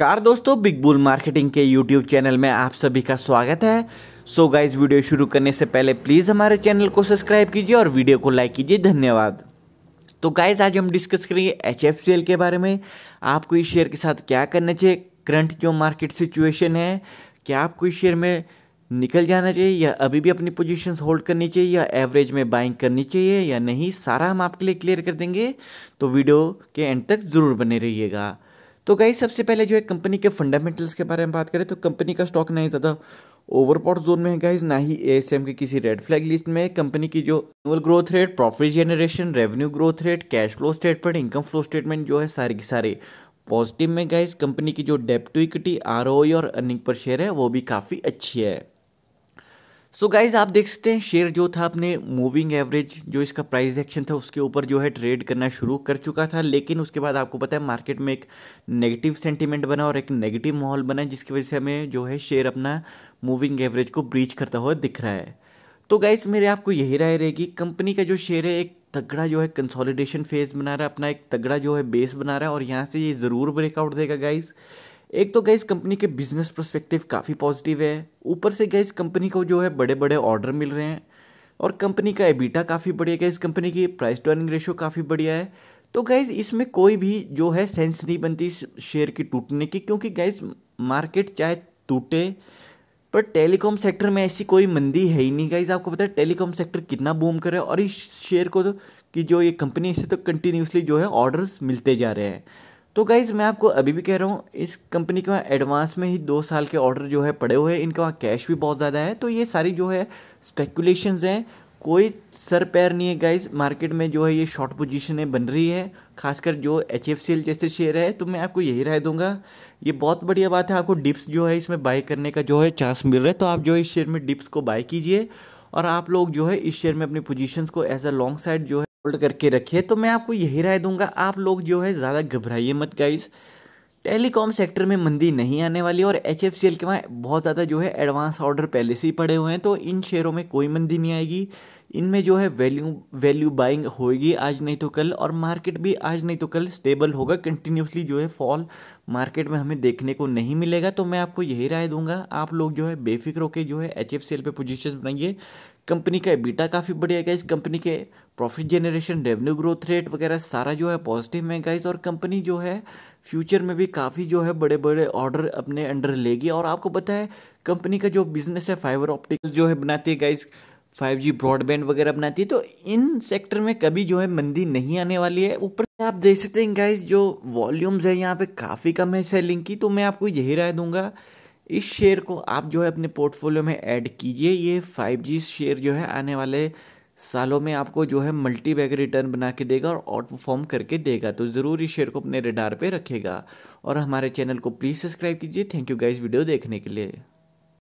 नमस्कार दोस्तों big bull marketing के यूट्यूब चैनल में आप सभी का स्वागत है सो so गाइज वीडियो शुरू करने से पहले प्लीज़ हमारे चैनल को सब्सक्राइब कीजिए और वीडियो को लाइक कीजिए धन्यवाद तो गाइज आज हम डिस्कस करेंगे एच एफ सी एल के बारे में आपको इस शेयर के साथ क्या करना चाहिए करंट जो मार्केट सिचुएशन है क्या आपको इस शेयर में निकल जाना चाहिए या अभी भी अपनी पोजीशन होल्ड करनी चाहिए या एवरेज में बाइंग करनी चाहिए या नहीं सारा हम आपके लिए क्लियर कर देंगे तो वीडियो के एंड तक ज़रूर बने रहिएगा तो गई सबसे पहले जो है कंपनी के फंडामेंटल्स के बारे में बात करें तो कंपनी का स्टॉक ना ही ज़्यादा ओवरपॉट जोन में है गाइज ना ही ए एस एम के किसी रेड फ्लैग लिस्ट में कंपनी की जो annual growth rate profit generation revenue growth rate cash flow statement income flow statement जो है सारे के सारे पॉजिटिव में गाइज कंपनी की जो डेप्ट टू इक्विटी आर और अर्निंग पर शेयर है वो भी काफ़ी अच्छी है सो so गाइज आप देख सकते हैं शेयर जो था अपने मूविंग एवरेज जो इसका प्राइस एक्शन था उसके ऊपर जो है ट्रेड करना शुरू कर चुका था लेकिन उसके बाद आपको पता है मार्केट में एक नेगेटिव सेंटीमेंट बना और एक नेगेटिव माहौल बना जिसकी वजह से हमें जो है शेयर अपना मूविंग एवरेज को ब्रीच करता हुआ दिख रहा है तो गाइज मेरे आपको यही राय रहेगी कंपनी का जो शेयर है एक तगड़ा जो है कंसोलिडेशन फेज बना रहा है अपना एक तगड़ा जो है बेस बना रहा है और यहाँ से ये ज़रूर ब्रेकआउट देगा गाइज़ एक तो गैस कंपनी के बिजनेस प्रस्पेक्टिव काफ़ी पॉजिटिव है ऊपर से गैस कंपनी को जो है बड़े बड़े ऑर्डर मिल रहे हैं और कंपनी का एबिटा काफ़ी बढ़िया गैस कंपनी की प्राइस टू अर्निंग रेशियो काफ़ी बढ़िया है तो गैस इसमें कोई भी जो है सेंस नहीं बनती शेयर की टूटने की क्योंकि गैस मार्केट चाहे टूटे पर टेलीकॉम सेक्टर में ऐसी कोई मंदी है ही नहीं गाइज आपको पता है टेलीकॉम सेक्टर कितना बूम कर रहा है और इस शेयर को तो कि जो ये कंपनी इससे तो कंटिन्यूसली जो है ऑर्डर्स मिलते जा रहे हैं तो गाइज़ मैं आपको अभी भी कह रहा हूँ इस कंपनी के वहाँ एडवांस में ही दो साल के ऑर्डर जो है पड़े हुए हैं इनका वहाँ कैश भी बहुत ज़्यादा है तो ये सारी जो है स्पेकुलेशन हैं कोई सर पैर नहीं है गाइज़ मार्केट में जो है ये शॉर्ट पोजिशनें बन रही है खासकर जो एच एफ सी एल जैसे शेयर है तो मैं आपको यही राय दूंगा ये बहुत बढ़िया बात है आपको डिप्स जो है इसमें बाय करने का जो है चांस मिल रहा है तो आप जो है इस शेयर में डिप्स को बाय कीजिए और आप लोग जो है इस शेयर में अपनी पोजिशन को एज अ लॉन्ग साइड जो है होल्ड करके रखिए तो मैं आपको यही राय दूंगा आप लोग जो है ज़्यादा घबराइए मत गाइज़ टेलीकॉम सेक्टर में मंदी नहीं आने वाली और एच के वहाँ बहुत ज़्यादा जो है एडवांस ऑर्डर पहले से ही पड़े हुए हैं तो इन शेयरों में कोई मंदी नहीं आएगी इनमें जो है वैल्यू वैल्यू बाइंग होगी आज नहीं तो कल और मार्केट भी आज नहीं तो कल स्टेबल होगा कंटिन्यूसली जो है फॉल मार्केट में हमें देखने को नहीं मिलेगा तो मैं आपको यही राय दूंगा आप लोग जो है बेफिक्र होकर जो है एच एफ सेल पर पोजिशन बनाइए कंपनी का बीटा काफ़ी बढ़िया गाइज कंपनी के profit generation revenue growth rate वगैरह सारा जो है पॉजिटिव है गाइज और कंपनी जो है फ्यूचर में भी काफ़ी जो है बड़े बड़े ऑर्डर अपने अंडर लेगी और आपको पता है कंपनी का जो बिजनेस है फाइबर ऑप्टिक्स जो है बनाती है गाइज फाइव जी ब्रॉडबैंड वगैरह बनाती है तो इन सेक्टर में कभी जो है मंदी नहीं आने वाली है ऊपर से आप देख सकते हैं गाइज जो वॉल्यूम्स है यहाँ पे काफ़ी कम है सेलिंग की तो मैं आपको यही राय दूंगा इस शेयर को आप जो है अपने पोर्टफोलियो में ऐड कीजिए ये फाइव जी शेयर जो है आने वाले सालों में आपको जो है मल्टी बैग रिटर्न बना के देगा और आउट परफॉर्म करके देगा तो ज़रूर इस शेयर को अपने रेडार पे रखेगा और हमारे चैनल को प्लीज़ सब्सक्राइब कीजिए थैंक यू गाइज वीडियो देखने के लिए